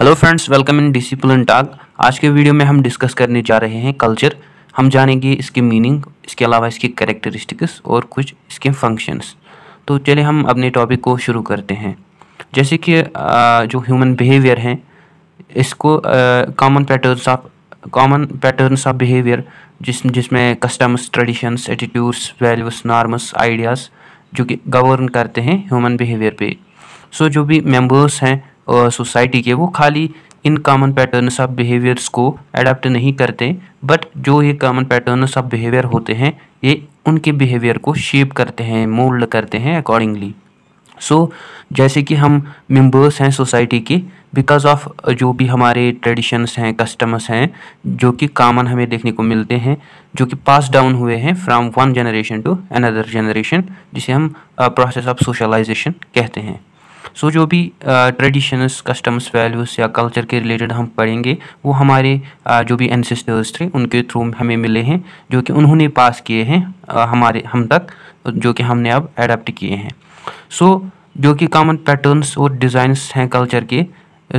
hello friends welcome in discipline टाग आज के वीडियो में हम डिस्कस करने जा रहे हैं कल्चर हम जानेंगे इसकी मीनिंग इसके अलावा इसकी करेक्टरिस्टिक्स और कुछ इसके फंक्शंस तो चलिए हम अपने टॉपिक को शुरू करते हैं जैसे कि जो ह्यूमन बिहेवियर हैं इसको common patterns of common patterns of behaviour जिस जिसमें customs traditions attitudes values norms ideas जो कि गवर्न करते हैं ह्यूमन बिहेवियर पे सो so, जो भी मेंबर्स हैं सोसाइटी के वो खाली इन कॉमन पैटर्नस ऑफ बिहेवियर्स को अडाप्ट नहीं करते बट जो ये कॉमन पैटर्नस ऑफ बिहेवियर होते हैं ये उनके बिहेवियर को शेप करते हैं मोल्ड करते हैं अकॉर्डिंगली सो so, जैसे कि हम मेंबर्स हैं सोसाइटी के बिकॉज ऑफ जो भी हमारे ट्रेडिशंस हैं कस्टम्स हैं जो कि कॉमन हमें देखने को मिलते हैं जो कि पास डाउन हुए हैं from one generation to another generation जिसे हम प्रोसेस ऑफ सोशलाइजेशन कहते हैं सो जो भी ट्रेडिशनस कस्टम्स वैल्यूज़ या कल्चर के रिलेटेड हम पढ़ेंगे वो हमारे जो भी एनसेस्टर्स थे उनके थ्रू हमें मिले हैं जो कि उन्होंने पास किए हैं हमारे हम तक जो कि हमने अब एडाप्ट किए हैं सो जो कि कॉमन पैटर्न्स और डिज़ाइंस हैं कल्चर के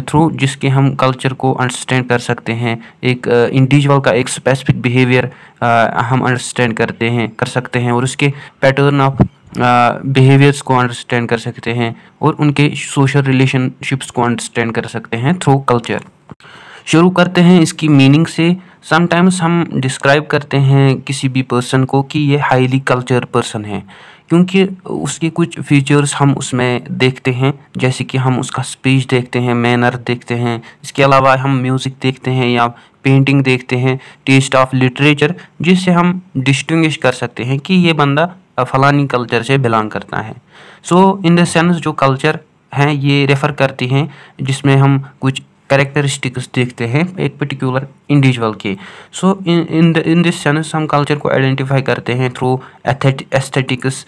थ्रू जिसके हम कल्चर को अंडरस्टैंड कर सकते हैं एक इंडिविजुअल का एक स्पेसिफिक बिहेवियर हम अंडरस्टैंड करते हैं कर सकते हैं और उसके पैटर्न ऑफ बिहेवियर्स को अंडरस्टैंड कर सकते हैं और उनके सोशल रिलेशनशिप्स को अंडरस्टैंड कर सकते हैं थ्रू कल्चर शुरू करते हैं इसकी मीनिंग से समटाइम्स हम डिस्क्राइब करते हैं किसी भी पर्सन को कि ये हाईली कल्चर पर्सन है क्योंकि उसके कुछ फीचर्स हम उसमें देखते हैं जैसे कि हम उसका स्पीच देखते हैं मैनर देखते हैं इसके अलावा हम म्यूज़िक देखते हैं या पेंटिंग देखते हैं टेस्ट ऑफ लिटरेचर जिससे हम डिस्टिंग्विश कर सकते हैं कि ये बंदा फ़लानी कल्चर से बिलोंग करता है सो इन द सेंस जो कल्चर हैं ये रेफ़र करती हैं जिसमें हम कुछ करेक्टरिस्टिक्स देखते हैं एक पर्टिकुलर इंडिविजुअल के so in in this sense हम कल्चर को आइडेंटिफाई करते हैं थ्रू एस्थेटिक्स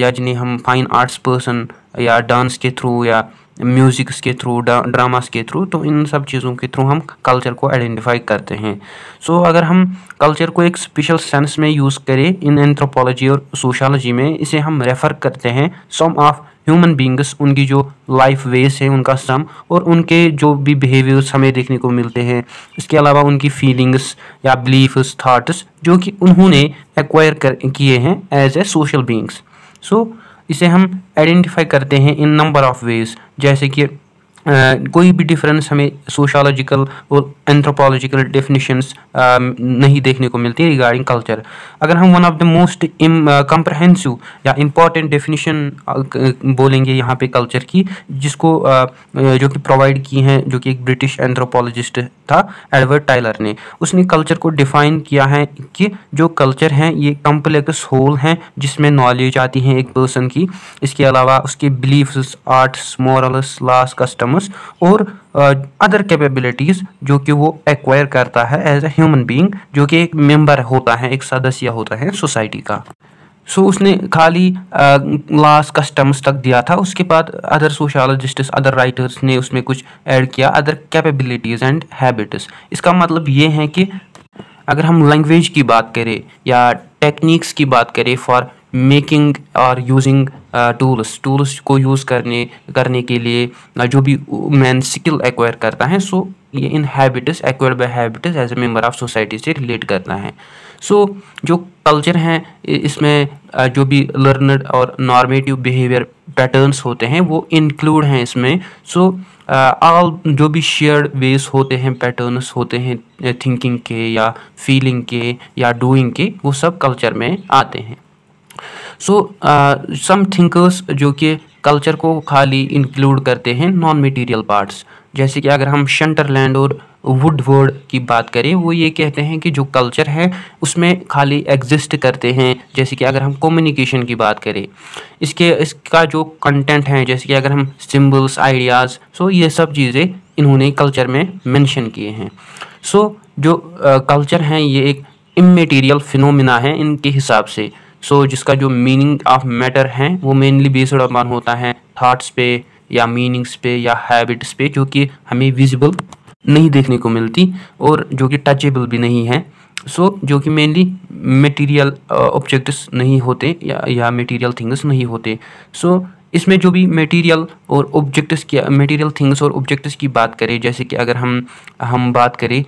या जिन्हें हम फाइन आर्ट्स पर्सन या डांस के थ्रू या म्यूज़िक्स के थ्रू ड्रामास के थ्रू तो इन सब चीज़ों के थ्रू हम कल्चर को आइडेंटिफाई करते हैं सो so, अगर हम कल्चर को एक स्पेशल सेंस में यूज़ करें इन एंथ्रोपोलॉजी और सोशालोजी में इसे हम रेफ़र करते हैं सम ऑफ ह्यूमन बींग्स उनकी जो लाइफ वेज है उनका सम और उनके जो भी बिहेवियर्स हमें देखने को मिलते हैं इसके अलावा उनकी फीलिंग्स या बिलीफ्स थाट्स जो कि उन्होंने एक्वायर कर किए हैं as a social beings so इसे हम आइडेंटिफाई करते हैं इन नंबर ऑफ वेज जैसे कि Uh, कोई भी डिफरेंस हमें सोशोलॉजिकल और एंथ्रोपोलॉजिकल डेफिनेशंस um, नहीं देखने को मिलती रिगार्डिंग कल्चर अगर हम one of the most comprehensive comprehensive या इम्पॉर्टेंट डेफिनेशन uh, बोलेंगे यहाँ पे कल्चर की जिसको uh, जो कि प्रोवाइड की हैं जो कि एक ब्रिटिश एंथ्रोपोलॉजिस्ट था एडवर्ड टाइलर ने उसने कल्चर को डिफाइन किया है कि जो कल्चर हैं ये कम्प्लेक्स होल हैं जिसमें नॉलेज आती है एक पर्सन की इसके अलावा उसके belief arts morals last custom hormones और अदर कैपेबिलिटीज़ जो कि वो एक्वायर करता है एज ए ह्यूमन बीइंग जो कि एक मेंबर होता है एक सदस्य होता है सोसाइटी का सो so, उसने खाली लास कस्टम्स तक दिया था उसके बाद अदर सोशलॉजिस्ट्स अदर राइटर्स ने उसमें कुछ ऐड किया अदर कैपेबिलिटीज़ एंड हैबिट्स इसका मतलब ये है कि अगर हम लैंग्वेज की बात करें या टेक्निक्स की बात करें फॉर मेकिंग और यूजिंग टूल्स टूल्स को यूज़ करने करने के लिए uh, जो भी मैन स्किल एक्वायर करता है सो ये इन habits acquire by habits as a member of society से रिलेट करता है सो so, जो कल्चर हैं इसमें uh, जो भी लर्नड और नॉर्मेटिव बिहेवियर पैटर्न्स होते हैं वो इंक्लूड हैं इसमें सो ऑल uh, जो भी शेयर्ड वेज होते हैं पैटर्न्स होते हैं थिंकिंग के या फीलिंग के या डूइंग के वो सब कल्चर में आते हैं सो सम थिंकर्स जो कि कल्चर को खाली इंक्लूड करते हैं नॉन मटेरियल पार्ट्स जैसे कि अगर हम शंटरलैंड और वुडवर्ड की बात करें वो ये कहते हैं कि जो कल्चर है उसमें खाली एग्जिस्ट करते हैं जैसे कि अगर हम कम्युनिकेशन की बात करें इसके इसका जो कंटेंट है जैसे कि अगर हम सिंबल्स आइडियाज़ सो ये सब चीज़ें इन्होंने कल्चर में मेंशन किए हैं सो जो कल्चर uh, हैं ये एक इमेटीरियल फिनोमिना है इनके हिसाब से सो so, जिसका जो मीनिंग ऑफ मैटर है वो मेनली बेस्ड अपन होता है थाट्स पे या मीनिंग्स पे या हैबिट्स पे जो कि हमें विजिबल नहीं देखने को मिलती और जो कि टचेबल भी नहीं है सो so, जो कि मेनली मटेरियल ऑब्जेक्ट्स नहीं होते या या मटेरियल थिंग्स नहीं होते सो so, इसमें जो भी मटेरियल और ऑब्जेक्ट्स की मटेरियल थिंग्स और ऑब्जेक्ट्स की बात करें जैसे कि अगर हम हम बात करें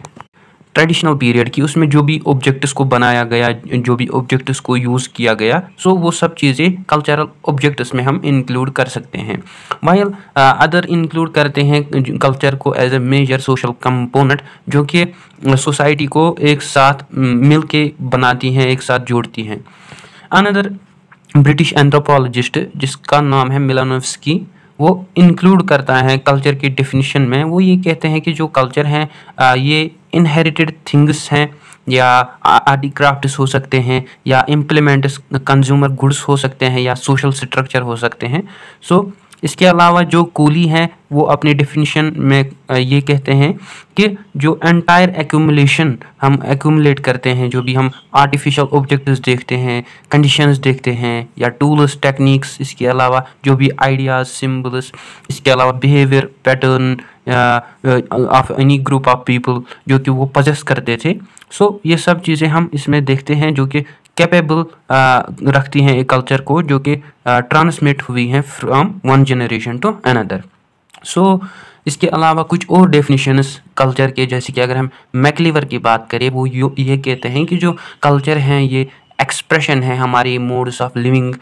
ट्रेडिशनल पीरियड की उसमें जो भी ऑब्जेक्ट्स को बनाया गया जो भी ऑब्जेक्ट्स को यूज़ किया गया सो वो सब चीज़ें कल्चरल ऑब्जेक्ट्स में हम इंक्लूड कर सकते हैं वाइल अदर इंक्लूड करते हैं कल्चर को as a major social component जो कि सोसाइटी uh, को एक साथ uh, मिल के बनाती हैं एक साथ जोड़ती हैं अनदर ब्रिटिश एंथ्रोपोलॉजिस्ट जिसका नाम है मिलानोवस्की वो इंक्लूड करता है कल्चर की डिफिनीशन में वो ये कहते हैं कि जो कल्चर हैं uh, ये इनहेरिटेड थिंग्स हैं या आदि क्राफ्ट्स हो सकते हैं या इम्प्लीमेंट कंज्यूमर गुड्स हो सकते हैं या सोशल स्ट्रक्चर हो सकते हैं सो so, इसके अलावा जो कूली हैं वो अपने डिफिनीशन में ये कहते हैं कि जो एंटायर एक्यूमलेशन हम एक्यूमलेट करते हैं जो भी हम आर्टिफिशियल ऑब्जेक्ट्स देखते हैं कंडीशंस देखते हैं या टूल्स टेक्निक्स इसके अलावा जो भी आइडियाज़ सिम्बल्स इसके अलावा behaviour pattern of any group of people जो कि वो पजेस करते थे सो so, ये सब चीज़ें हम इसमें देखते हैं जो कि कैपेबल रखती हैं एक कल्चर को जो कि ट्रांसमिट हुई हैं from one generation to another so इसके अलावा कुछ और डेफिनेशंस कल्चर के जैसे कि अगर हम मैकलीवर की बात करें वो ये कहते हैं कि जो कल्चर हैं ये एक्सप्रेशन है हमारे मोड्स ऑफ लिविंग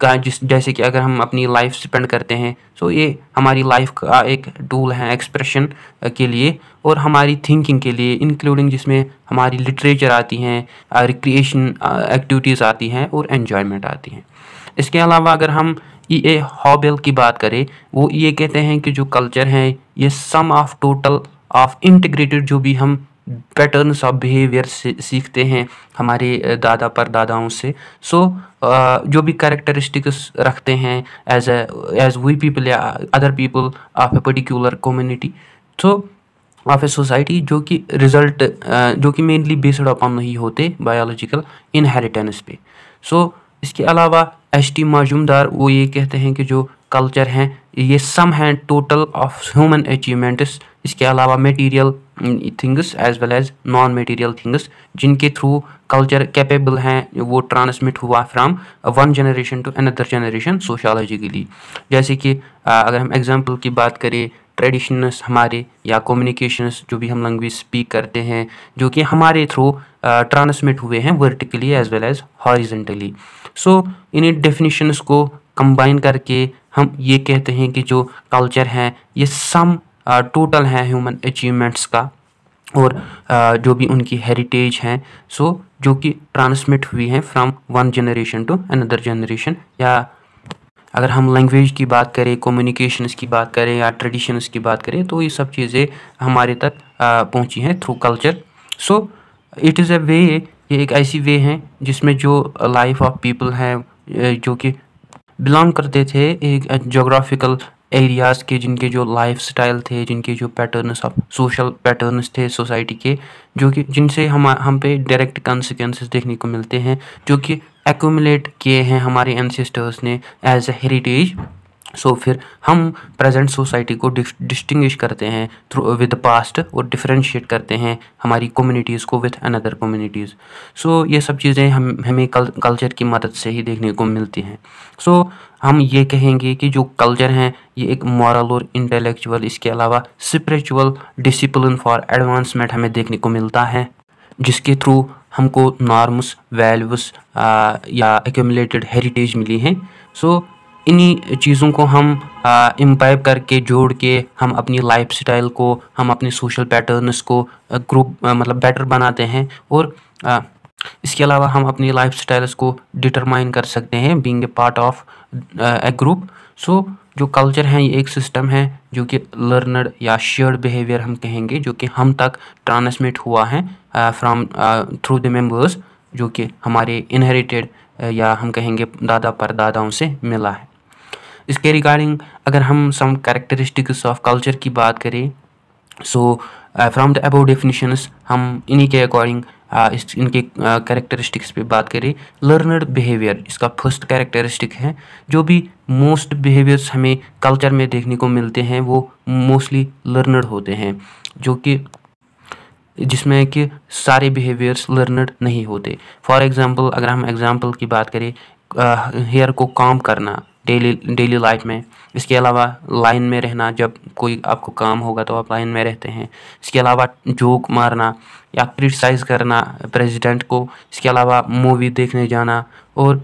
का जिस जैसे कि अगर हम अपनी लाइफ स्पेंड करते हैं सो ये हमारी लाइफ का एक टूल है एक्सप्रेशन के लिए और हमारी थिंकिंग के लिए इंक्लूडिंग जिसमें हमारी लिटरेचर आती हैं रिक्रिएशन uh, एक्टिविटीज़ uh, आती हैं और एन्जॉयमेंट आती हैं इसके अलावा अगर हम ई ए हॉबेल की बात करें वो ये e कहते हैं कि जो कल्चर हैं ये sum of total of integrated जो भी हम पैटर्न्स ऑफ बिहेवियर सीखते हैं हमारे दादा पर दादाओं से सो so, जो भी करेक्टरिस्टिक्स रखते हैं एज एज वी पीपल या other people of a particular community so of a society जो कि रिजल्ट जो कि मेनली बेस्ड अपॉन नहीं होते बायोलॉजिकल इनहेरिटेंस पे सो so, इसके अलावा एस टी माजूमदार वो ये कहते हैं कि जो कल्चर हैं ये सम हैं टोटल ऑफ ह्यूमन अचीवमेंट्स इसके अलावा material things as well as non material things जिनके थ्रू कल्चर कैपेबल हैं वो ट्रांसमिट हुआ from one generation to another generation लिए जैसे कि अगर हम एग्जांपल की बात करें ट्रेडिशनस हमारे या कम्युनिकेशंस जो भी हम लैंग्वेज स्पीक करते हैं जो कि हमारे थ्रू ट्रांसमिट हुए हैं vertically as well as horizontally so इन्हीं डेफिनेशंस को कंबाइन करके हम ये कहते हैं कि जो कल्चर हैं ये सम टोटल हैं ह्यूमन अचीवमेंट्स का और आ, जो भी उनकी हेरिटेज हैं सो जो कि ट्रांसमिट हुई हैं from one generation to another generation या अगर हम लैंग्वेज की बात करें कम्युनिकेशंस की बात करें या ट्रेडिशंस की बात करें तो ये सब चीज़ें हमारे तक आ, पहुंची हैं through culture so it is a way ये एक ऐसी वे हैं जिसमें जो लाइफ ऑफ पीपल हैं जो कि बिलोंग करते थे एक जोग्राफिकल एरियाज़ के जिनके जो लाइफ स्टाइल थे जिनके जो पैटर्नस ऑफ सोशल पैटर्नस थे सोसाइटी के जो कि जिनसे हम हम पे डायरेक्ट कॉन्सिक्वेंसेस देखने को मिलते हैं जो कि एकोमलेट किए हैं हमारे एनसेस्टर्स ने एज ए हेरिटेज सो फिर हम प्रेजेंट सोसाइटी को डिस्टिंग्विश करते हैं थ्रू विद पास्ट और डिफ्रेंशिएट करते हैं हमारी कम्युनिटीज़ को विद अनदर कम्युनिटीज़ सो ये सब चीज़ें हम हमें कल, कल्चर की मदद से ही देखने को मिलती हैं सो so, हम ये कहेंगे कि जो कल्चर हैं ये एक मॉरल और इंटेलेक्चुअल इसके अलावा स्परिचुअल डिसिप्लिन फॉर एडवांसमेंट हमें देखने को मिलता है जिसके थ्रू हमको नॉर्म्स वैल्यूज़ uh, या एक्यूमलेटेड हेरिटेज मिली हैं सो so, इन्हीं चीज़ों को हम इम्पाइव करके जोड़ के हम अपनी लाइफ स्टाइल को हम अपने सोशल पैटर्नस को ग्रुप मतलब बेटर बनाते हैं और आ, इसके अलावा हम अपनी लाइफ स्टाइल्स को डिटरमाइन कर सकते हैं being a part of a group so जो कल्चर है ये एक सिस्टम है जो कि लर्नर या शेयर्ड बिहेवियर हम कहेंगे जो कि हम तक ट्रांसमिट हुआ है फ्रॉम थ्रू द मेम्बर्स जो कि हमारे इनहेरिटेड या हम कहेंगे दादा परदादाओं से मिला है इसके रिगार्डिंग अगर हम सम करेक्टरिस्टिक्स ऑफ कल्चर की बात करें so from the above definitions हम इन्हीं के अकॉर्डिंग uh, इस इनके करेक्टरिस्टिक्स uh, पे बात करें लर्नड बिहेवियर इसका फर्स्ट कैरेक्टरिस्टिक है जो भी मोस्ट बिहेवियर्स हमें कल्चर में देखने को मिलते हैं वो मोस्टली लर्नड होते हैं जो कि जिसमें कि सारे बिहेवियर्स लर्नड नहीं होते फॉर एग्ज़ाम्पल अगर हम एग्ज़ाम्पल की बात करें हेयर uh, को काम करना डेली डेली लाइफ में इसके अलावा लाइन में रहना जब कोई आपको काम होगा तो आप लाइन में रहते हैं इसके अलावा जोक मारना या क्रिटिसाइज़ करना प्रेसिडेंट को इसके अलावा मूवी देखने जाना और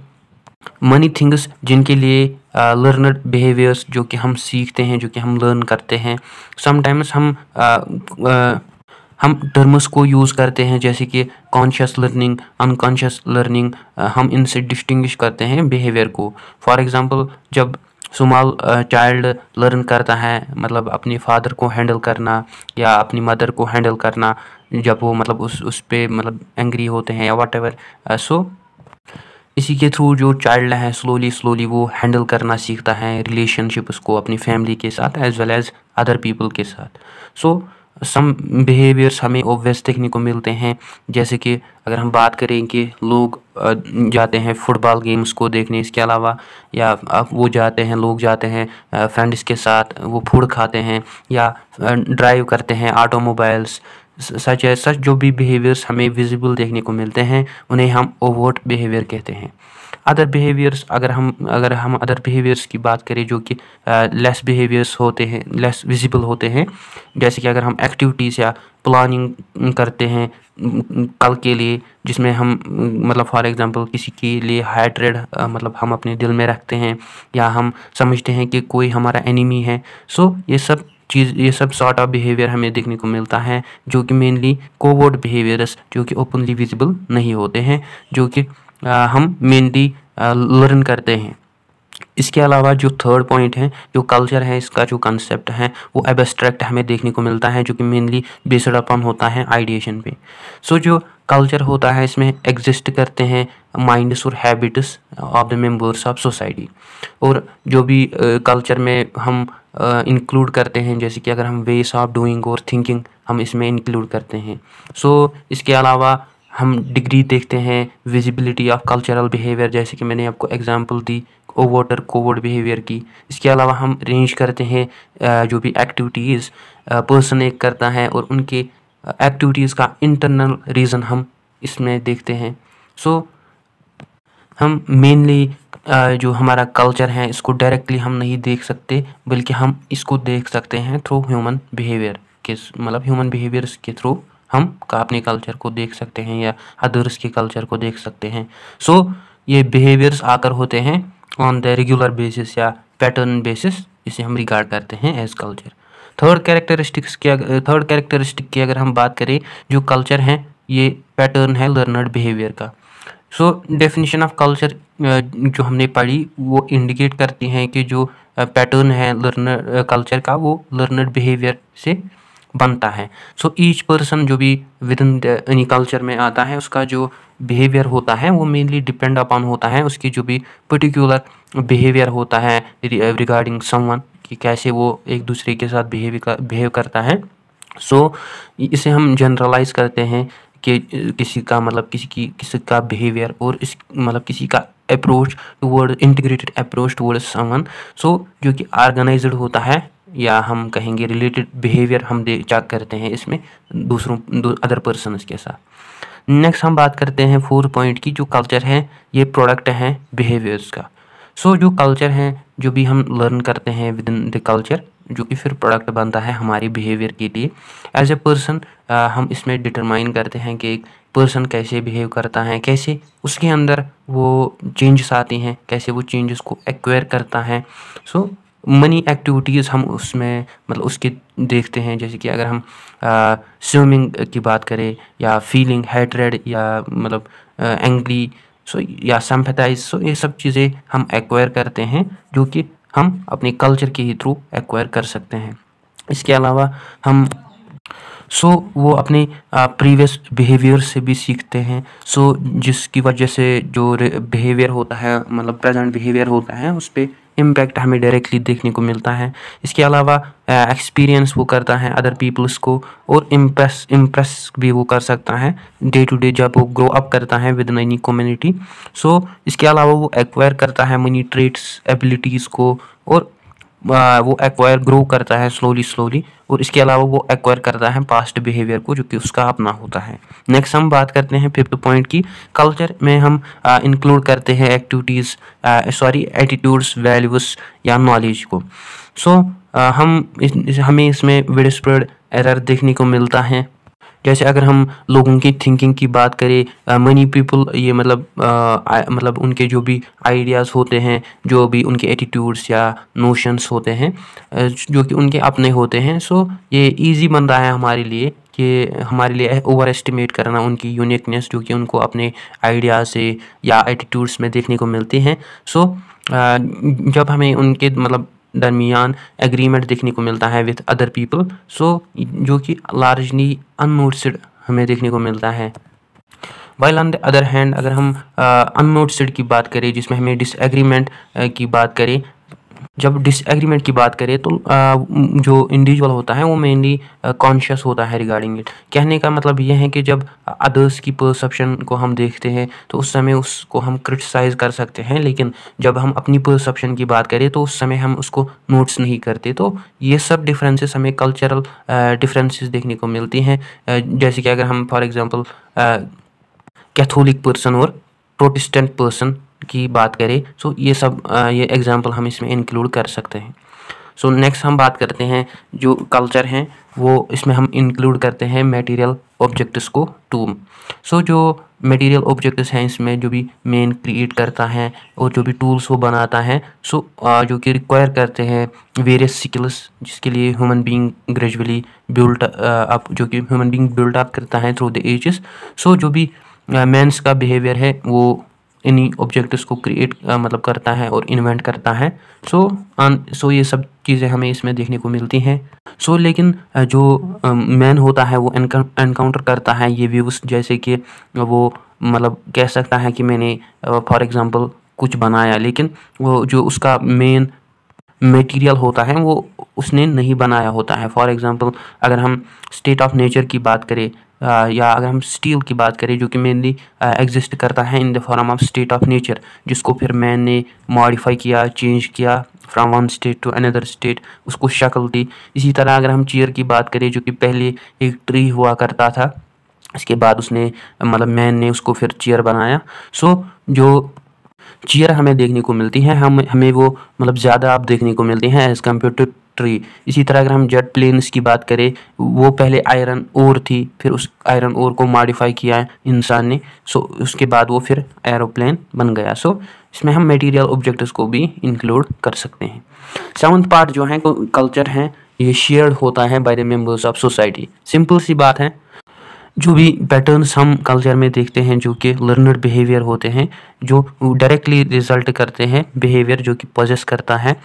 मनी थिंग्स जिनके लिए लर्नड uh, बिहेवियर्स जो कि हम सीखते हैं जो कि हम लर्न करते हैं समटाइम्स हम uh, uh, हम टर्म्स को यूज़ करते हैं जैसे कि कॉन्शियस लर्निंग अनकॉन्शियस लर्निंग हम इनसे डिस्टिंग्विश करते हैं बिहेवियर को फॉर एग्ज़ाम्पल जब स्मॉल चाइल्ड लर्न करता है मतलब अपने फादर को हैंडल करना या अपनी मदर को हैंडल करना जब वो मतलब उस उस पर मतलब एंग्री होते हैं या वाट एवर सो इसी के थ्रू जो चाइल्ड है स्लोली स्लोली वो हैंडल करना सीखता है रिलेशनशिप उसको अपनी फैमिली के साथ as well as other people के साथ सो so, सम बिहेवियर्स हमें ओबियस देखने को मिलते हैं जैसे कि अगर हम बात करें कि लोग जाते हैं फुटबॉल गेम्स को देखने इसके अलावा या अब वो जाते हैं लोग जाते हैं फ्रेंड्स के साथ वो फूड खाते हैं या ड्राइव करते हैं ऑटोमोबाइल्स सच है सच जो भी बिहेवियर्स हमें विजिबल देखने को मिलते हैं उन्हें हम ओवर्ट बिहेवियर कहते हैं अदर बिहेवियर्स अगर हम अगर हम अदर बिहेवियर्स की बात करें जो कि लेस बिहेवियर्स होते हैं लेस विजिबल होते हैं जैसे कि अगर हम एक्टिविटीज़ या प्लानिंग करते हैं कल के लिए जिसमें हम मतलब फॉर एग्जांपल किसी के लिए हाइड्रेड मतलब हम अपने दिल में रखते हैं या हम समझते हैं कि कोई हमारा एनिमी है सो ये सब चीज़ ये सब सॉर्ट ऑफ बिहेवियर हमें देखने को मिलता है जो कि मेनली कोवर्ड बिहेवियर्स जो कि ओपनली विजिबल नहीं होते हैं जो कि हम मेनली लर्न करते हैं इसके अलावा जो थर्ड पॉइंट है जो कल्चर है इसका जो कंसेप्ट है वो एबस्ट्रैक्ट हमें देखने को मिलता है जो कि मेनली बेस्ड अपन होता है आइडिएशन पे सो so, जो कल्चर होता है इसमें एग्जिस्ट करते हैं माइंड्स और habits of the members of society और जो भी कल्चर uh, में हम इंक्लूड uh, करते हैं जैसे कि अगर हम वेस ऑफ डूइंग और थिंकिंग हम इसमें इंक्लूड करते हैं सो so, इसके अलावा हम डिग्री देखते हैं विजिबिलिटी ऑफ कल्चरल बिहेवियर जैसे कि मैंने आपको एग्जांपल दी ओवर कोवर्ड बिहेवियर की इसके अलावा हम रेंज करते हैं जो भी एक्टिविटीज़ पर्सन एक करता है और उनके एक्टिविटीज़ का इंटरनल रीज़न हम इसमें देखते हैं सो so, हम मेनली जो हमारा कल्चर है इसको डायरेक्टली हम नहीं देख सकते बल्कि हम इसको देख सकते हैं थ्रू ह्यूमन बिहेवियर के मतलब ह्यूमन बिहेवियर्स के थ्रू हम अपने कल्चर को देख सकते हैं या अदर्स के कल्चर को देख सकते हैं सो so, ये बिहेवियर्स आकर होते हैं ऑन द रेगुलर बेसिस या पैटर्न बेसिस इसे हम रिगार्ड करते हैं एज कल्चर थर्ड कैरेक्टरिस्टिक्स की थर्ड कैरेक्टरिस्टिक की अगर हम बात करें जो कल्चर हैं ये पैटर्न है लर्नर्ड बिहेवियर का सो डेफिनेशन ऑफ कल्चर जो हमने पढ़ी वो इंडिकेट करती हैं कि जो पैटर्न है लर्नर कल्चर का वो लर्नर्ड बिहेवियर से बनता है सो ईच पर्सन जो भी विद इन एनी कल्चर में आता है उसका जो बिहेवियर होता है वो मेनली डिपेंड अपॉन होता है उसकी जो भी पर्टिकुलर बिहेवियर होता है रिगार्डिंग समवन कि कैसे वो एक दूसरे के साथ बिहेव कर बिहेव करता है सो so, इसे हम जनरलाइज करते हैं कि किसी का मतलब किसी की किसी का बिहेवियर और इस मतलब किसी का approach toward integrated approach toward समन सो जो कि ऑर्गेनाइज्ड होता है या हम कहेंगे रिलेटेड बिहेवियर हम चेक करते हैं इसमें दूसरों अदर पर्सनस के साथ नेक्स्ट हम बात करते हैं फोर्थ पॉइंट की जो कल्चर है ये प्रोडक्ट हैं बिहेवियर्स का सो so, जो कल्चर हैं जो भी हम लर्न करते हैं विद इन द कल्चर जो कि फिर प्रोडक्ट बनता है हमारी बिहेवियर के लिए एज ए पर्सन हम इसमें डिटरमाइन करते हैं कि एक पर्सन कैसे बिहेव करता है कैसे उसके अंदर वो चेंजेस आती हैं कैसे वो चेंजेस को एक्वायर करता है सो so, मनी एक्टिविटीज़ हम उसमें मतलब उसके देखते हैं जैसे कि अगर हम स्विमिंग की बात करें या फीलिंग हेटरेड या मतलब एंग्री सो या सम्पथाइज सो ये सब चीज़ें हम एक्वायर करते हैं जो कि हम अपने कल्चर के ही थ्रू एक्वायर कर सकते हैं इसके अलावा हम सो so, वो अपने प्रीवियस बिहेवियर से भी सीखते हैं सो so, जिसकी वजह से जो बिहेवियर होता है मतलब प्रेजेंट बिहेवियर होता है उस पर इम्पैक्ट हमें डायरेक्टली देखने को मिलता है इसके अलावा एक्सपीरियंस वो करता है अदर पीपल्स को और इम्प्रेस इम्प्रेस भी वो कर सकता है डे टू डे जब वो ग्रो अप करता है विद एनी कम्युनिटी सो इसके अलावा वो एक्वायर करता है मनी ट्रेड्स एबिलिटीज़ को और वो एक्वायर ग्रो करता है स्लोली स्लोली और इसके अलावा वो एक्वायर करता है पास्ट बिहेवियर को जो कि उसका अपना होता है नेक्स्ट हम बात करते हैं फिफ्थ पॉइंट की कल्चर में हम इंक्लूड करते हैं एक्टिविटीज़ सॉरी एटीट्यूड्स वैल्यूज़ या नॉलेज को सो so, हम इस, हमें इसमें विड स्प्रेड एरर देखने को मिलता है जैसे अगर हम लोगों की थिंकिंग की बात करें मनी पीपल ये मतलब आ, मतलब उनके जो भी आइडियाज़ होते हैं जो भी उनके एटीट्यूड्स या नोशंस होते हैं जो कि उनके अपने होते हैं सो ये ईजी बन रहा है हमारे लिए कि हमारे लिए ओवर एस्टिमेट करना उनकी यूनिकनेस जो कि उनको अपने आइडिया से या एटीट्यूड्स में देखने को मिलती हैं सो जब हमें उनके मतलब दरमियान एग्रीमेंट देखने को मिलता है विथ अदर पीपल सो जो कि लार्जली अननोटिसड हमें देखने को मिलता है while on the other hand अगर हम अननोटिसड की बात करें जिसमें हमें डिसएग्रीमेंट की बात करें जब डिसएग्रीमेंट की बात करें तो आ, जो इंडिविजुअल होता है वो मेनली कॉन्शियस होता है रिगार्डिंग इट कहने का मतलब ये है कि जब अदर्स की परसेप्शन को हम देखते हैं तो उस समय उसको हम क्रिटिसाइज़ कर सकते हैं लेकिन जब हम अपनी परसेप्शन की बात करें तो उस समय हम उसको नोट्स नहीं करते तो ये सब डिफरेंसेस हमें कल्चरल डिफरेंसेस देखने को मिलती हैं जैसे कि अगर हम फॉर एग्ज़ाम्पल कैथोलिक पर्सन और प्रोटेस्टेंट पर्सन की बात करें सो ये सब ये एग्ज़ाम्पल हम इसमें इंक्लूड कर सकते हैं सो so, नेक्स्ट हम बात करते हैं जो कल्चर हैं वो इसमें हम इंक्लूड करते हैं मटेरियल ऑब्जेक्ट्स को टूम सो so, जो मटेरियल ऑब्जेक्ट्स हैं इसमें जो भी मेन क्रिएट करता है और जो भी टूल्स वो बनाता है सो so, जो कि रिक्वायर करते हैं वेरियस स्किल्स जिसके लिए human being gradually built up जो कि ह्यूमन बीइंग बिल्ट अप करता है थ्रू द एजेस सो जो भी मैंस का बिहेवियर है वो इन्हीं ऑब्जेक्ट्स को क्रिएट मतलब करता है और इन्वेंट करता है सो सो ये सब चीज़ें हमें इसमें देखने को मिलती हैं सो लेकिन जो मैन होता है वो एनकाउंटर करता है ये व्यूज़ जैसे कि वो मतलब कह सकता है कि मैंने फॉर एग्ज़ाम्पल कुछ बनाया लेकिन वो जो उसका मेन मटेरियल होता है वो उसने नहीं बनाया होता है फॉर एग्ज़ाम्पल अगर हम स्टेट ऑफ नेचर की बात करें या अगर हम स्टील की बात करें जो कि मेनली एग्जिस्ट करता है in the form of state of nature जिसको फिर मैन ने मॉडिफाई किया चेंज किया from one state to another state उसको शक्ल दी इसी तरह अगर हम चेयर की बात करें जो कि पहले एक ट्री हुआ करता था इसके बाद उसने मतलब मैन ने उसको फिर चेयर बनाया सो जो चेयर हमें देखने को मिलती है हम हमें वो मतलब ज़्यादा आप देखने को मिलती हैं एज़ कम्पेयर टू ट्री इसी तरह अगर हम जेट प्लेन्स की बात करें वो पहले आयरन ओर थी फिर उस आयरन ओर को मॉडिफाई किया है इंसान ने सो उसके बाद वो फिर एरोप्लेन बन गया सो इसमें हम मटेरियल ऑब्जेक्ट्स को भी इंक्लूड कर सकते हैं सेवन्थ पार्ट जो है कल्चर है ये शेयर्ड होता है by the members of society simple सी बात है जो भी पैटर्न्स हम कल्चर में देखते हैं जो कि लर्नर बिहेवियर होते हैं जो डायरेक्टली रिजल्ट करते हैं बिहेवियर जो कि पोजेस करता है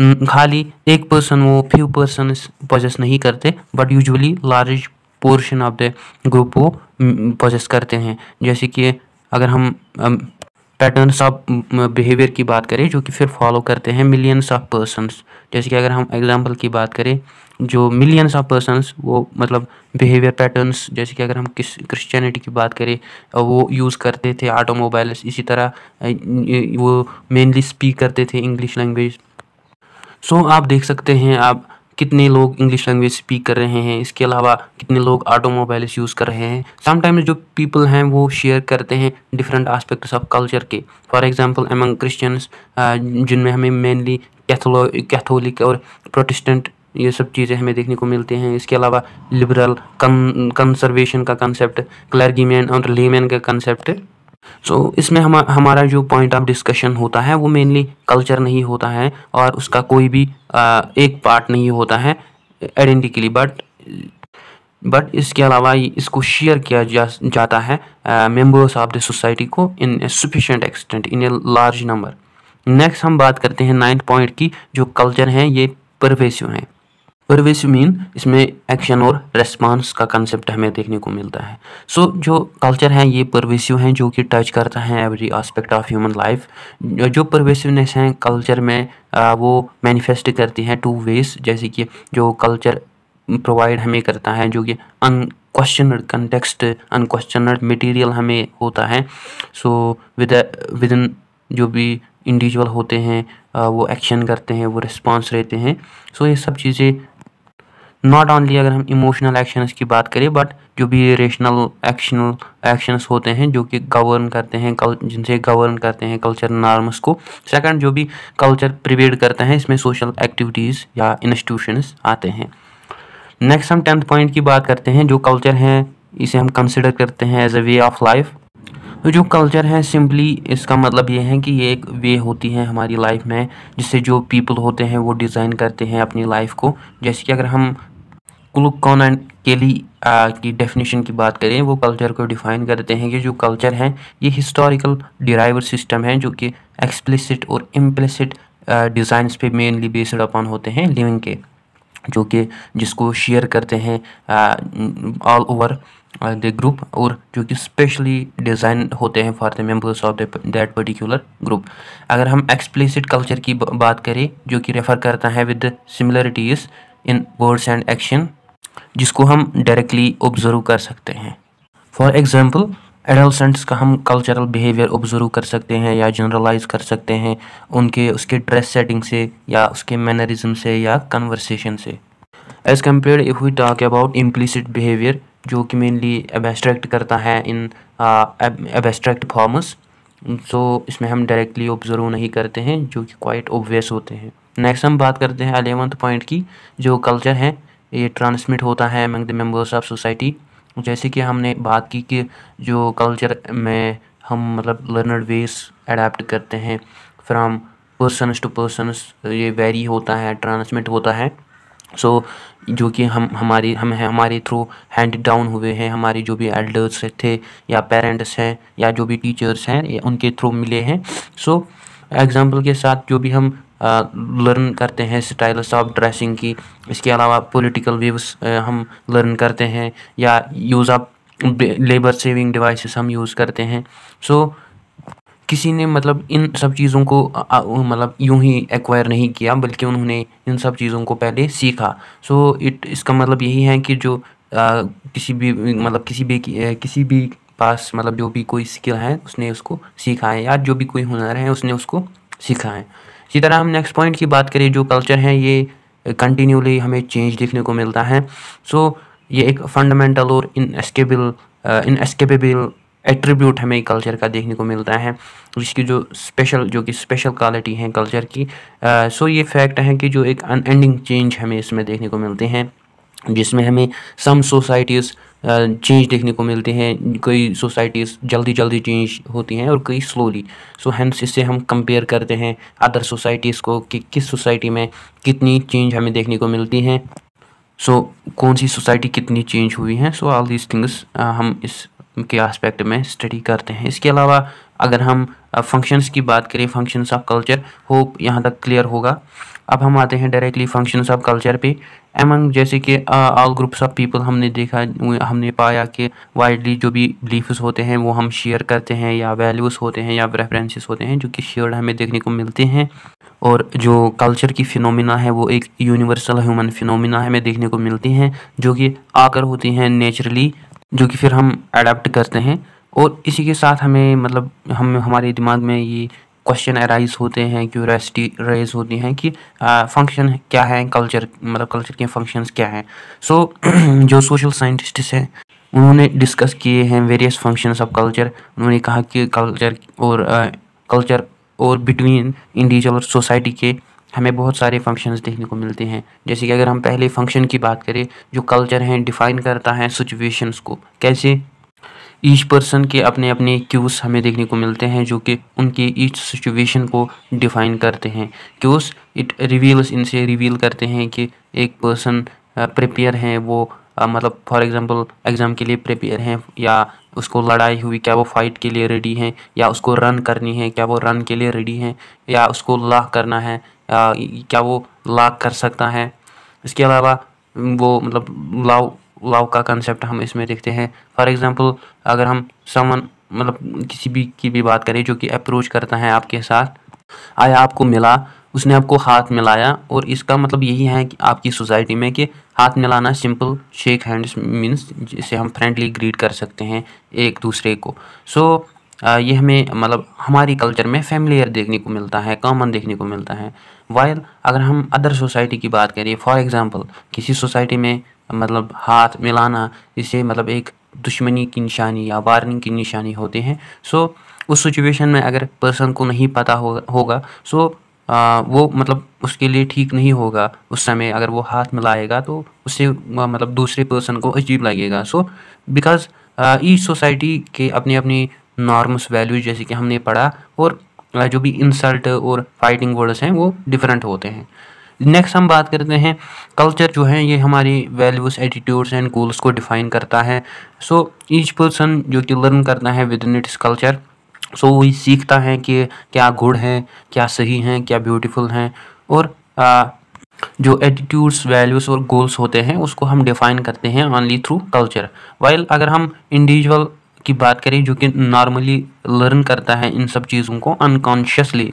हम्म, खाली एक पर्सन वो फ्यू पर्सन पोजेस नहीं करते but usually large portion of the group वो पोजेस हम्म, करते हैं जैसे कि अगर हम पैटर्नस ऑफ बिहेवियर की बात करें जो कि फिर फॉलो करते हैं मिलियंस ऑफ पर्सनस जैसे कि अगर हम एग्जांपल की बात करें जो मिलियंस ऑफ पर्सनस वो मतलब बिहेवियर पैटर्नस जैसे कि अगर हम किस क्रिश्चियनिटी की बात करें वो यूज़ करते थे ऑटोमोबाइल्स इसी तरह वो मेनली स्पीक करते थे इंग्लिश लैंग्वेज सो so, आप देख सकते हैं आप कितने लोग इंग्लिश लैंग्वेज स्पीक कर रहे हैं इसके अलावा कितने लोग ऑटोमोबाइल्स यूज़ कर रहे हैं समटाइम्स जो पीपल हैं वो शेयर करते हैं डिफरेंट आस्पेक्ट्स ऑफ कल्चर के फॉर एग्जांपल एमंग क्रिश्चियंस जिनमें हमें मेनली कैथोलो कैथोलिक और प्रोटेस्टेंट ये सब चीज़ें हमें देखने को मिलते हैं इसके अलावा लिबरल कंसर्वेशन का कंसेप्ट क्लर्गीमैन और लेमैन का कंसेप्ट सो so, इसमें हम हमारा जो पॉइंट ऑफ डिस्कशन होता है वो मेनली कल्चर नहीं होता है और उसका कोई भी आ, एक पार्ट नहीं होता है आइडेंटिकली बट बट इसके अलावा इसको शेयर किया जा जाता है मेंबर्स ऑफ द सोसाइटी को in sufficient extent in a large number next हम बात करते हैं नाइन्थ पॉइंट की जो कल्चर हैं ये परवेसिव हैं परवेस मीन इसमें एक्शन और रेस्पॉन्स का कंसेप्ट हमें देखने को मिलता है सो so, जो कल्चर है ये परवेसिव हैं जो कि टच करता है every aspect of human life जो परवेसिवनेस हैं कल्चर में आ, वो मैनिफेस्ट करती हैं टू वेज जैसे कि जो कल्चर प्रोवाइड हमें करता है जो कि अनक्वेश्चनड कंटेक्सट अनकोश्चन मटीरियल हमें होता है सो विद विद इन जो भी इंडिविजुअल होते हैं वो एक्शन करते हैं वो रिस्पॉन्स रहते हैं सो ये सब चीज़ें नॉट ऑनली अगर हम इमोशनल एक्शंस की बात करें बट जो भी रेशनल एक्शनल एक्शंस होते हैं जो कि गवर्न करते हैं कल जिनसे गवर्न करते हैं कल्चर नॉर्म्स को सेकंड जो भी कल्चर प्रिवेड करते हैं इसमें सोशल एक्टिविटीज़ या इंस्टीट्यूशंस आते हैं नेक्स्ट हम टेंथ पॉइंट की बात करते हैं जो कल्चर हैं इसे हम कंसिडर करते हैं as a way of life तो जो कल्चर है सिंपली इसका मतलब ये है कि ये एक वे होती है हमारी लाइफ में जिससे जो पीपल होते हैं वो डिज़ाइन करते हैं अपनी लाइफ को जैसे कि अगर हम क्लू कॉन केली की डेफिनेशन की बात करें वो कल्चर को डिफाइन करते हैं कि जो कल्चर है ये हिस्टोरिकल डिराइवर सिस्टम है जो कि एक्सप्लिसिट और इम्प्लिसिट डिज़ाइंस पे मेनली बेस्ड अपॉन होते हैं लिविंग के जो कि जिसको शेयर करते हैं ऑल ओवर द ग्रुप और जो कि स्पेशली डिज़ाइन होते हैं for the members of that particular group अगर हम एक्सप्लिसिट कल्चर की बात करें जो कि रेफ़र करता है with similarities in words and action जिसको हम डायरेक्टली ऑब्ज़र्व कर सकते हैं फॉर एग्ज़ाम्पल एडोलसेंट्स का हम कल्चरल बिहेवियर ऑब्ज़र्व कर सकते हैं या जनरलाइज कर सकते हैं उनके उसके ड्रेस सेटिंग से या उसके मैनरिज्म से या कन्वर्सेशन से as compare if we talk about implicit behaviour जो कि मेनली एबस्ट्रैक्ट करता है इन एबस्ट्रैक्ट फॉर्म्स सो इसमें हम डायरेक्टली ऑब्ज़र्व नहीं करते हैं जो कि क्वाइट ऑब्वियस होते हैं नेक्स्ट हम बात करते हैं अलेवंथ पॉइंट की जो कल्चर है ये ट्रांसमिट होता है among the members of society जैसे कि हमने बात की कि जो कल्चर में हम मतलब लर्नड वेस अडाप्ट करते हैं फ्राम पर्सनस टू पर्सनस ये वेरी होता है ट्रांसमिट होता है सो so, जो कि हम हमारी हम हमारे थ्रू हैंड डाउन हुए हैं हमारे जो भी एल्डर्स थे या पेरेंट्स हैं या जो भी टीचर्स हैं उनके थ्रू मिले हैं सो so, एग्ज़ाम्पल के साथ जो भी हम लर्न करते हैं स्टाइल्स ऑफ ड्रेसिंग की इसके अलावा पॉलिटिकल व्यूज़ हम लर्न करते हैं या use of labour saving devices हम यूज़ करते हैं सो so, किसी ने मतलब इन सब चीज़ों को मतलब यूं ही एक्वायर नहीं किया बल्कि उन्होंने इन सब चीज़ों को पहले सीखा सो so, इट इसका मतलब यही है कि जो आ, किसी भी मतलब किसी भी किसी भी पास मतलब जो भी कोई स्किल है उसने उसको सीखा है या जो भी कोई हुनर है उसने उसको सीखा है इसी तरह हम नेक्स्ट पॉइंट की बात करें जो कल्चर है ये कंटिन्यूली हमें चेंज देखने को मिलता है सो so, ये एक फंडामेंटल और इनएस्केबल इनएस्केपेबल एट्रीब्यूट हमें कल्चर का देखने को मिलता है जिसकी जो स्पेशल जो कि स्पेशल क्वालिटी है कल्चर की सो uh, so ये फैक्ट है कि जो एक अनएंडिंग चेंज हमें इसमें देखने को मिलते हैं जिसमें हमें सम सोसाइटीज़ चेंज देखने को मिलते हैं कई सोसाइटीज़ जल्दी जल्दी चेंज होती हैं और कई स्लोली सो हैंस इससे हम कंपेयर करते हैं अदर सोसाइटीज़ को कि किस सोसाइटी में कितनी चेंज हमें देखने को मिलती हैं सो so, कौन सी सोसाइटी कितनी चेंज हुई है सो ऑल दीज थिंग्स हम इस के आस्पेक्ट में स्टडी करते हैं इसके अलावा अगर हम फंक्शंस की बात करें फंक्शंस ऑफ कल्चर होप यहाँ तक क्लियर होगा अब हम आते हैं डायरेक्टली फंक्शंस ऑफ कल्चर पे एमंग जैसे कि ऑल ग्रुप्स ऑफ पीपल हमने देखा हमने पाया कि वाइडली जो भी बिलीफ्स होते हैं वो हम शेयर करते हैं या वैल्यूज़ होते हैं या प्रेफरेंसेस होते हैं जो कि शेयर हमें देखने को मिलते हैं और जो कल्चर की फिनोमिना है वो एक यूनिवर्सल ह्यूमन फिनोमिना हमें देखने को मिलती हैं जो कि आकर होती हैं नेचुरली जो कि फिर हम अडेप्ट करते हैं और इसी के साथ हमें मतलब हम हमारे दिमाग में ये क्वेश्चन अराइज होते हैं क्यूरसिटी रेज होती हैं कि फंक्शन क्या है कल्चर मतलब कल्चर के फंक्शंस क्या हैं सो मतलब so, जो सोशल साइंटिस्ट्स हैं उन्होंने डिस्कस किए हैं वेरियस फंक्शंस ऑफ कल्चर उन्होंने कहा कि कल्चर और कल्चर और बिटवीन इंडिविजुअल और सोसाइटी के हमें बहुत सारे फंक्शंस देखने को मिलते हैं जैसे कि अगर हम पहले फंक्शन की बात करें जो कल्चर हैं डिफ़ाइन करता है सिचुएशंस को कैसे ईच पर्सन के अपने अपने क्यूज़ हमें देखने को मिलते हैं जो कि उनकी ईच सिचुएशन को डिफ़ाइन करते हैं क्यूज़ इट रिवील्स इनसे रिवील करते हैं कि एक पर्सन प्रिपेयर हैं वो आ, मतलब फॉर एग्जांपल एग्ज़ाम के लिए प्रिपेयर हैं या उसको लड़ाई हुई क्या वो फ़ाइट के लिए रेडी हैं या उसको रन करनी है क्या वो रन के लिए रेडी हैं या उसको लाख करना है क्या वो लाख कर सकता है इसके अलावा वो मतलब लाव लव का कंसेप्ट हम इसमें देखते हैं फॉर एग्ज़ाम्पल अगर हम समन मतलब किसी भी की भी बात करें जो कि अप्रोच करता है आपके साथ आया आपको मिला उसने आपको हाथ मिलाया और इसका मतलब यही है कि आपकी सोसाइटी में कि हाथ मिलाना सिंपल शेक हैंड्स मीन्स जिसे हम फ्रेंडली ग्रीट कर सकते हैं एक दूसरे को सो so, ये हमें मतलब हमारी कल्चर में फैमिलियर देखने को मिलता है कॉमन देखने को मिलता है वाइल अगर हम अदर सोसाइटी की बात करें फॉर एग्ज़ाम्पल किसी सोसाइटी में मतलब हाथ मिलाना इससे मतलब एक दुश्मनी की निशानी या वार्निंग की निशानी होते हैं सो उस सिचुएशन में अगर पर्सन को नहीं पता हो, होगा सो आ, वो मतलब उसके लिए ठीक नहीं होगा उस समय अगर वो हाथ मिलाएगा तो उससे मतलब दूसरे पर्सन को अजीब लगेगा सो बिकॉज ईच सोसाइटी के अपने अपने नॉर्म्स वैल्यूज जैसे कि हमने पढ़ा और जो भी इंसल्ट और फाइटिंग वर्ड्स हैं वो डिफरेंट होते हैं नेक्स्ट हम बात करते हैं कल्चर जो है ये हमारी वैल्यूज़ एटीट्यूड्स एंड गोल्स को डिफाइन करता है सो ईच पर्सन जो कि लर्न करता है within its culture so वो सीखता है कि क्या गुड है क्या सही हैं क्या ब्यूटीफुल हैं और आ, जो एटीट्यूड्स वैल्यूज़ और गोल्स होते हैं उसको हम डिफ़ाइन करते हैं ऑनली थ्रू कल्चर वाइल अगर हम इंडिविजुअल की बात करें जो कि नॉर्मली लर्न करता है इन सब चीज़ों को अनकॉन्शियसली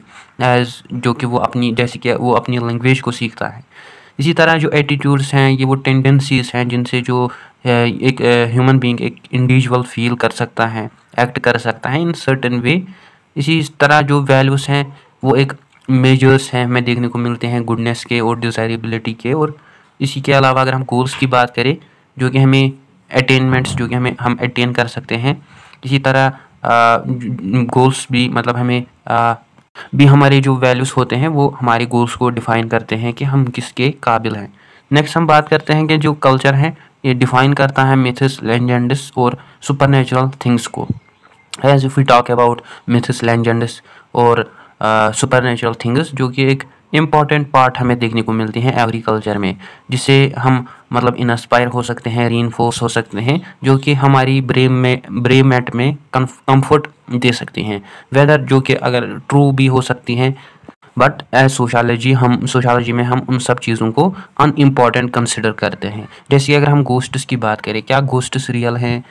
एज जो कि वो अपनी जैसे कि वो अपनी लैंग्वेज को सीखता है इसी तरह जो एटीट्यूड्स हैं ये वो टेंडेंसीज़ हैं जिनसे जो एक ह्यूमन बीइंग एक इंडिविजुअल फील कर सकता है एक्ट कर सकता है इन सर्टन वे इसी तरह जो वैल्यूज़ हैं वो एक मेजर्स हैं हमें देखने को मिलते हैं गुडनेस के और डिज़ायरेबिलिटी के और इसी के अलावा अगर हम गोल्स की बात करें जो कि हमें अटेनमेंट्स जो कि हमें हम अटेन कर सकते हैं इसी तरह गोल्स भी मतलब हमें आ, भी हमारे जो वैल्यूज़ होते हैं वो हमारे गोल्स को डिफ़ाइन करते हैं कि हम किसके काबिल हैं नेक्स्ट हम बात करते हैं कि जो कल्चर है ये डिफ़ाइन करता है मिथिस लेजेंडस और सुपर थिंग्स को as if we talk about myths legends और सुपर नेचुरल थिंग्स जो कि एक इम्पॉर्टेंट पार्ट हमें देखने को मिलते हैं एग्रीकल्चर में जिसे हम मतलब इंस्पायर हो सकते हैं री हो सकते हैं जो कि हमारी ब्रेम में ब्रेम मैट में कंफर्ट दे सकते हैं वेदर जो कि अगर ट्रू भी हो सकती हैं बट एज सोशालोजी हम सोशालॉजी में हम उन सब चीज़ों को अन इम्पॉर्टेंट कंसिडर करते हैं जैसे अगर हम गोस्ट्स की बात करें क्या गोस्ट्स रियल हैं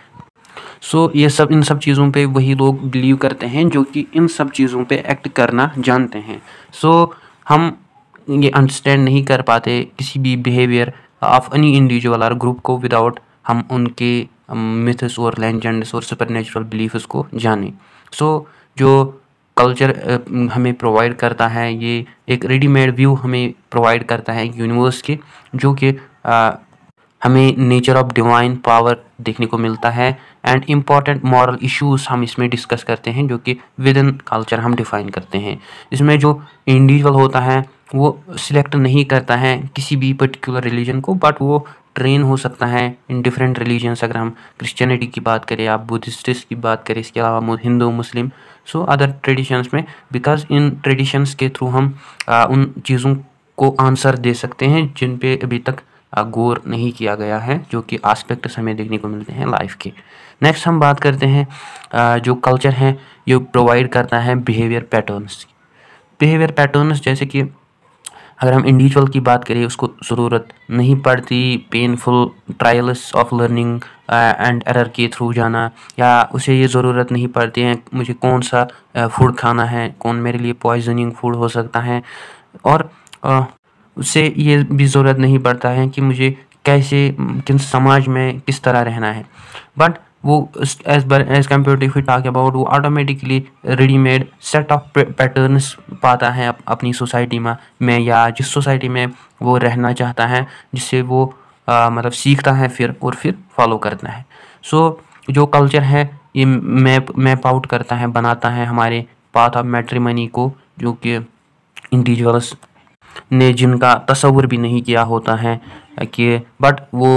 सो so, ये सब इन सब चीज़ों पे वही लोग बिलीव करते हैं जो कि इन सब चीज़ों पे एक्ट करना जानते हैं सो so, हम ये अंडरस्टैंड नहीं कर पाते किसी भी बिहेवियर ऑफ एनी इंडिविजुअल और ग्रुप को विदाउट हम उनके मिथ्स और लेजेंड्स और सुपर नेचुरल बिलीफ्स को जाने सो so, जो कल्चर हमें प्रोवाइड करता है ये एक रेडीमेड व्यू हमें प्रोवाइड करता है यूनिवर्स के जो कि हमें नेचर ऑफ डिवाइन पावर देखने को मिलता है एंड इम्पॉर्टेंट मॉरल इश्यूज हम इसमें डिस्कस करते हैं जो कि विद इन कल्चर हम डिफ़ाइन करते हैं इसमें जो इंडिविजुअल होता है वो सिलेक्ट नहीं करता है किसी भी पर्टिकुलर रिलीजन को बट वो ट्रेन हो सकता है इन डिफरेंट रिलीजन्स अगर हम क्रिश्चियनिटी की बात करें आप बुद्धिस्टिस की बात करें इसके अलावा Hindu Muslim so other traditions में बिकॉज इन ट्रेडिशंस के थ्रू हम आ, उन चीज़ों को आंसर दे सकते हैं जिन पे अभी तक गौर नहीं किया गया है जो कि आस्पेक्ट्स हमें देखने को मिलते हैं लाइफ के नेक्स्ट हम बात करते हैं जो कल्चर है ये प्रोवाइड करता है बिहेवियर पैटर्न्स बिहेवियर पैटर्न्स जैसे कि अगर हम इंडिविजुअल की बात करें उसको ज़रूरत नहीं पड़ती painful trials of learning and error के थ्रू जाना या उसे ये ज़रूरत नहीं पड़ती है मुझे कौन सा फूड खाना है कौन मेरे लिए पॉइजनिंग फूड हो सकता है और उसे ये भी ज़रूरत नहीं पड़ता है कि मुझे कैसे किस समाज में किस तरह रहना है बट वो as bar as compare to fit talk about वो automatically readymade set of patterns पाता है अप, अपनी सोसाइटी में मैं या जिस सोसाइटी में वो रहना चाहता है जिससे वो आ, मतलब सीखता है फिर और फिर फॉलो करता है सो so, जो कल्चर है ये मैप मैप आउट करता है बनाता है हमारे पाथ ऑफ मैट्रीमनी को जो कि इंडिविजुअल्स ने जिनका तस्वुर भी नहीं किया होता है कि बट वो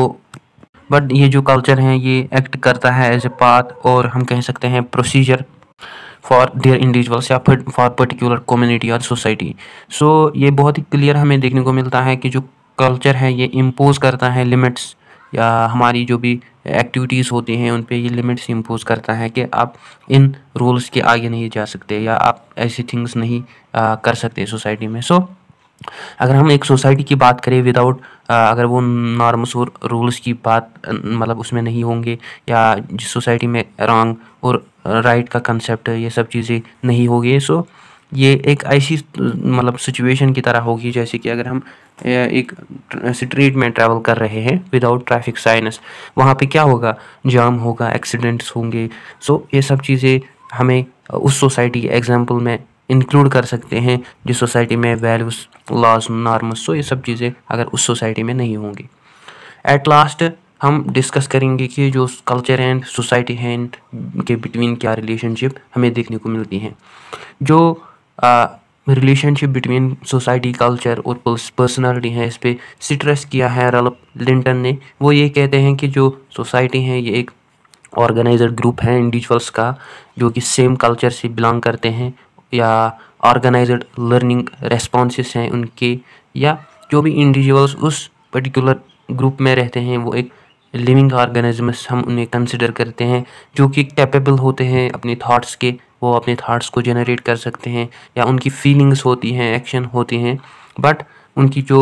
बट ये जो कल्चर हैं ये एक्ट करता है एज ए पाथ और हम कह सकते हैं प्रोसीजर फॉर देयर इंडिविजुअल्स या फिर फॉर पर्टिकुलर कम्युनिटी और सोसाइटी सो ये बहुत ही क्लियर हमें देखने को मिलता है कि जो कल्चर है ये इम्पोज़ करता है लिमिट्स या हमारी जो भी एक्टिविटीज़ होती हैं उन पे ये लिमिट्स इम्पोज करता है कि आप इन रूल्स के आगे नहीं जा सकते या आप ऐसी थिंग्स नहीं आ, कर सकते सोसाइटी में सो so, अगर हम एक सोसाइटी की बात करें विदाउट अगर वो नॉर्म्स और रूल्स की बात मतलब उसमें नहीं होंगे या जिस सोसाइटी में रॉन्ग और राइट का कंसेप्ट ये सब चीज़ें नहीं होगी सो ये एक ऐसी मतलब सिचुएशन की तरह होगी जैसे कि अगर हम एक स्ट्रीट में ट्रैवल कर रहे हैं विदाउट ट्रैफिक साइनस वहाँ पे क्या होगा जाम होगा एक्सीडेंट्स होंगे सो ये सब चीज़ें हमें उस सोसाइटी के एग्जाम्पल में इंक्लूड कर सकते हैं जिस सोसाइटी में वैल्यूज़ लॉज नॉर्मस सो ये सब चीज़ें अगर उस सोसाइटी में नहीं होंगी एट लास्ट हम डिस्कस करेंगे कि जो कल्चर एंड सोसाइटी हैं के बिटवीन क्या रिलेशनशिप हमें देखने को मिलती हैं जो रिलेशनशिप बिटवीन सोसाइटी कल्चर और पर्सनालिटी है इस पर स्ट्रेस किया है रलप लिंटन ने वो ये कहते हैं कि जो सोसाइटी है ये एक ऑर्गेनाइज ग्रुप है इंडिविजुअल्स का जो कि सेम कल्चर से बिलोंग करते हैं या ऑर्गेनाइज्ड लर्निंग रेस्पॉन्सेस हैं उनके या जो भी इंडिविजुअल्स उस पर्टिकुलर ग्रुप में रहते हैं वो एक लिविंग ऑर्गेनिजम्स हम उन्हें कंसिडर करते हैं जो कि कैपेबल होते हैं अपने थाट्स के वो अपने थाट्स को जनरेट कर सकते हैं या उनकी फीलिंग्स होती हैं एक्शन होती हैं बट उनकी जो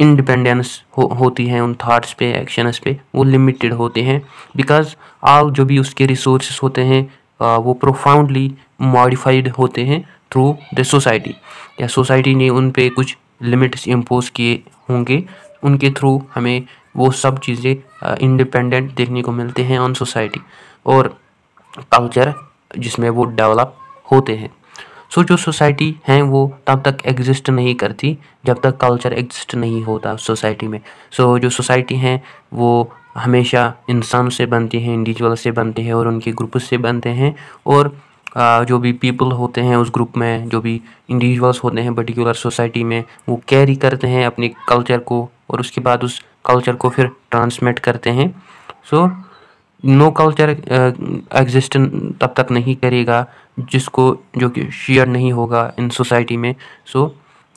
इंडिपेंडेंस हो, होती है उन थाट्स पे एक्शंस पे वो लिमिटेड होते हैं बिकॉज आल जो भी उसके रिसोर्स होते हैं आ, वो प्रोफाउंडली मॉडिफाइड होते हैं थ्रू द सोसाइटी या सोसाइटी ने उन पे कुछ लिमिट्स इम्पोज किए होंगे उनके थ्रू हमें वो सब चीज़ें इंडिपेंडेंट देखने को मिलते हैं ऑन सोसाइटी और कल्चर जिसमें वो डेवलप होते हैं सो so, जो सोसाइटी हैं वो तब तक एग्जिस्ट नहीं करती जब तक कल्चर एग्जिस्ट नहीं होता सोसाइटी में सो so, जो सोसाइटी हैं वो हमेशा इंसान से बनती हैं इंडिविजुअल से बनते हैं और उनके ग्रुप से बनते हैं और जो भी पीपल होते हैं उस ग्रुप में जो भी इंडिविजुअल्स होते हैं पर्टिकुलर सोसाइटी में वो कैरी करते हैं अपने कल्चर को और उसके बाद उस कल्चर को फिर ट्रांसमिट करते हैं सो नो कल्चर एग्जिस्ट तब तक नहीं करेगा जिसको जो कि शेयर नहीं होगा इन सोसाइटी में सो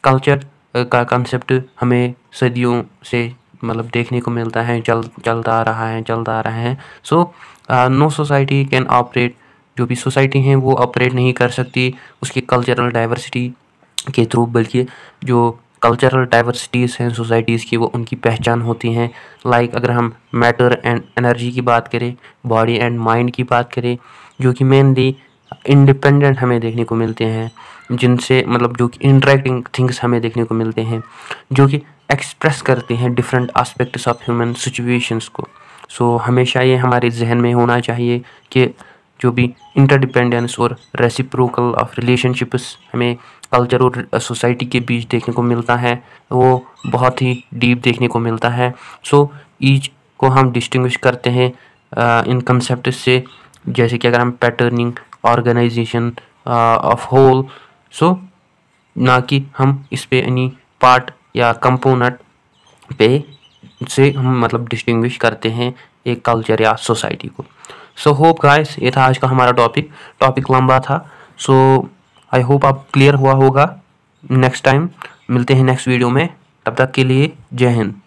कल्चर का कंसेप्ट हमें सदियों से मतलब देखने को मिलता है चल चलता आ रहा है चलता आ रहा है so no society can operate जो भी सोसाइटी हैं वो ऑपरेट नहीं कर सकती उसकी कल्चरल डाइवर्सिटी के थ्रू बल्कि जो कल्चरल डाइवर्सिटीज़ हैं सोसाइटीज़ की वो उनकी पहचान होती हैं लाइक अगर हम मैटर एंड एनर्जी की बात करें बॉडी एंड माइंड की बात करें जो कि मेनली इंडिपेंडेंट हमें देखने को मिलते हैं जिनसे मतलब जो कि इंटरेक्टिंग थिंग्स हमें देखने को मिलते हैं जो कि एक्सप्रेस करते हैं different aspects of human situations को सो so, हमेशा ये हमारे जहन में होना चाहिए कि जो भी इंटरडिपेंडेंस और रेसिप्रोकल ऑफ रिलेशनशिप्स हमें कल्चर और सोसाइटी के बीच देखने को मिलता है वो बहुत ही डीप देखने को मिलता है सो ईच को हम डिस्टिंग्विश करते हैं इन uh, कंसेप्ट से जैसे कि अगर हम patterning organisation of whole so ना कि हम इस पे यानी पार्ट या कंपोनेंट पे से हम मतलब डिस्टिंग्विश करते हैं एक कल्चर या सोसाइटी को सो होप गाइस ये था आज का हमारा टॉपिक टॉपिक लंबा था सो आई होप आप क्लियर हुआ होगा नेक्स्ट टाइम मिलते हैं नेक्स्ट वीडियो में तब तक के लिए जय हिंद